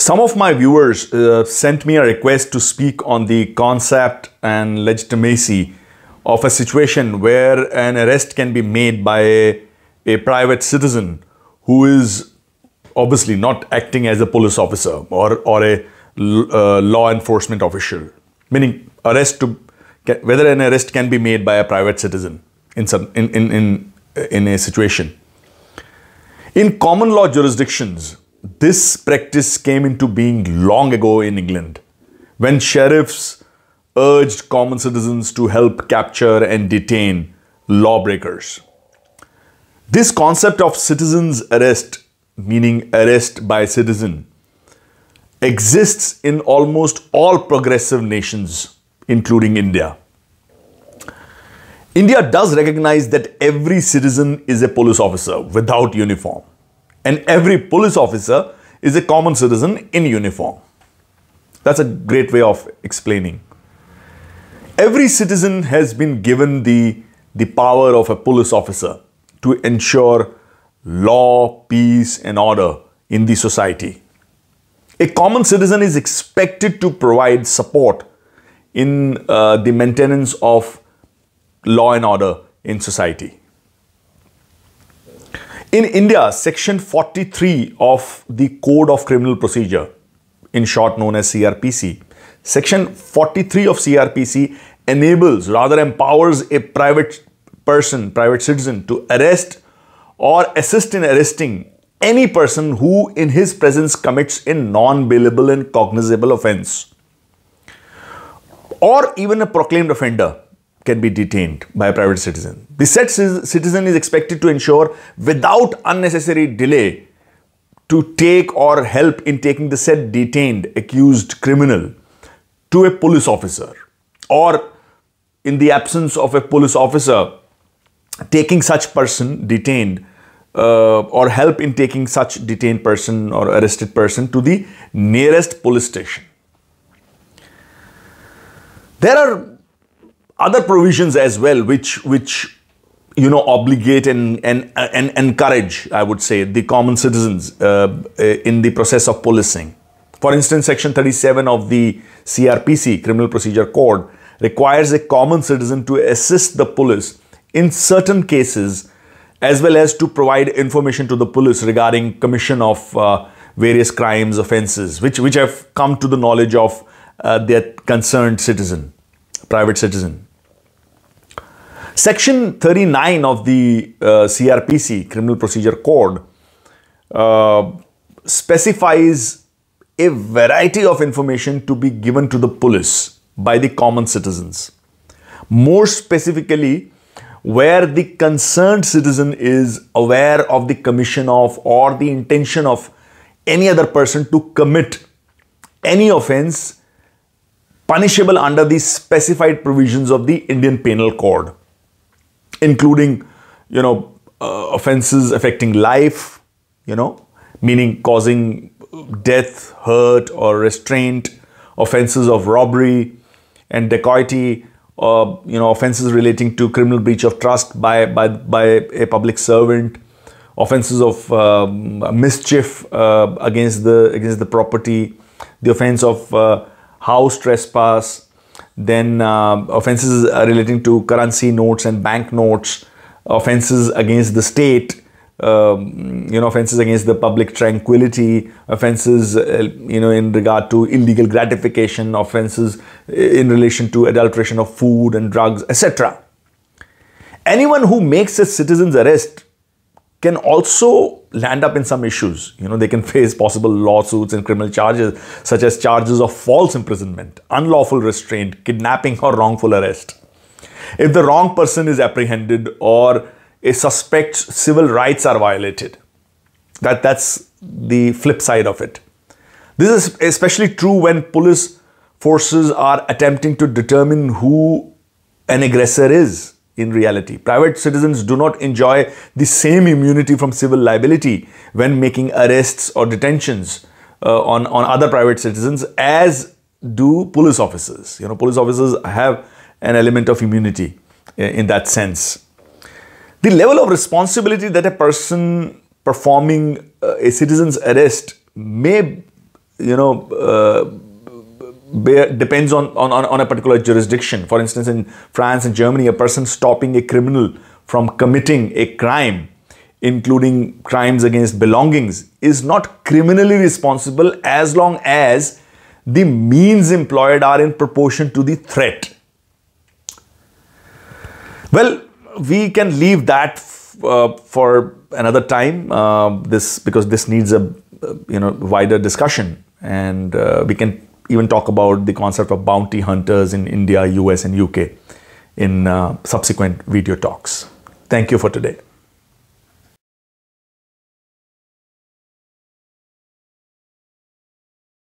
Some of my viewers uh, sent me a request to speak on the concept and legitimacy of a situation where an arrest can be made by a, a private citizen who is obviously not acting as a police officer or, or a uh, law enforcement official, meaning arrest to whether an arrest can be made by a private citizen in some in in in, in a situation. In common law jurisdictions, this practice came into being long ago in England when sheriffs urged common citizens to help capture and detain lawbreakers. This concept of citizen's arrest, meaning arrest by citizen, exists in almost all progressive nations, including India. India does recognize that every citizen is a police officer without uniform and every police officer is a common citizen in uniform. That's a great way of explaining. Every citizen has been given the, the power of a police officer to ensure law, peace, and order in the society. A common citizen is expected to provide support in uh, the maintenance of law and order in society. In India, Section 43 of the Code of Criminal Procedure, in short known as CRPC, Section 43 of CRPC enables, rather empowers a private person, private citizen to arrest or assist in arresting any person who in his presence commits a non-bailable and cognizable offense or even a proclaimed offender can be detained by a private citizen. The said citizen is expected to ensure without unnecessary delay to take or help in taking the said detained accused criminal to a police officer or in the absence of a police officer taking such person detained uh, or help in taking such detained person or arrested person to the nearest police station. There are other provisions as well, which which you know obligate and and and encourage, I would say, the common citizens uh, uh in the process of policing. For instance, Section 37 of the CRPC Criminal Procedure Code requires a common citizen to assist the police in certain cases as well as to provide information to the police regarding commission of uh, various crimes offenses which which have come to the knowledge of uh, their concerned citizen private citizen Section 39 of the uh, CRPC, Criminal Procedure Code, uh, specifies a variety of information to be given to the police by the common citizens. More specifically, where the concerned citizen is aware of the commission of or the intention of any other person to commit any offense punishable under the specified provisions of the Indian Penal Code including, you know, uh, offenses affecting life, you know, meaning causing death, hurt, or restraint, offenses of robbery and dacoity, uh, you know, offenses relating to criminal breach of trust by, by, by a public servant, offenses of um, mischief uh, against the against the property, the offense of uh, house trespass, then uh, offenses relating to currency notes and bank notes, offenses against the state, um, you know, offenses against the public tranquility, offenses, uh, you know, in regard to illegal gratification, offenses uh, in relation to adulteration of food and drugs, etc. Anyone who makes a citizen's arrest can also land up in some issues. You know, they can face possible lawsuits and criminal charges, such as charges of false imprisonment, unlawful restraint, kidnapping, or wrongful arrest. If the wrong person is apprehended or a suspect's civil rights are violated, that, that's the flip side of it. This is especially true when police forces are attempting to determine who an aggressor is in reality. Private citizens do not enjoy the same immunity from civil liability when making arrests or detentions uh, on, on other private citizens as do police officers. You know, police officers have an element of immunity uh, in that sense. The level of responsibility that a person performing uh, a citizen's arrest may, you know, uh, depends on, on, on a particular jurisdiction. For instance, in France and Germany, a person stopping a criminal from committing a crime, including crimes against belongings, is not criminally responsible as long as the means employed are in proportion to the threat. Well, we can leave that uh, for another time. Uh, this because this needs a uh, you know wider discussion, and uh, we can even talk about the concept of bounty hunters in India, US, and UK in uh, subsequent video talks. Thank you for today.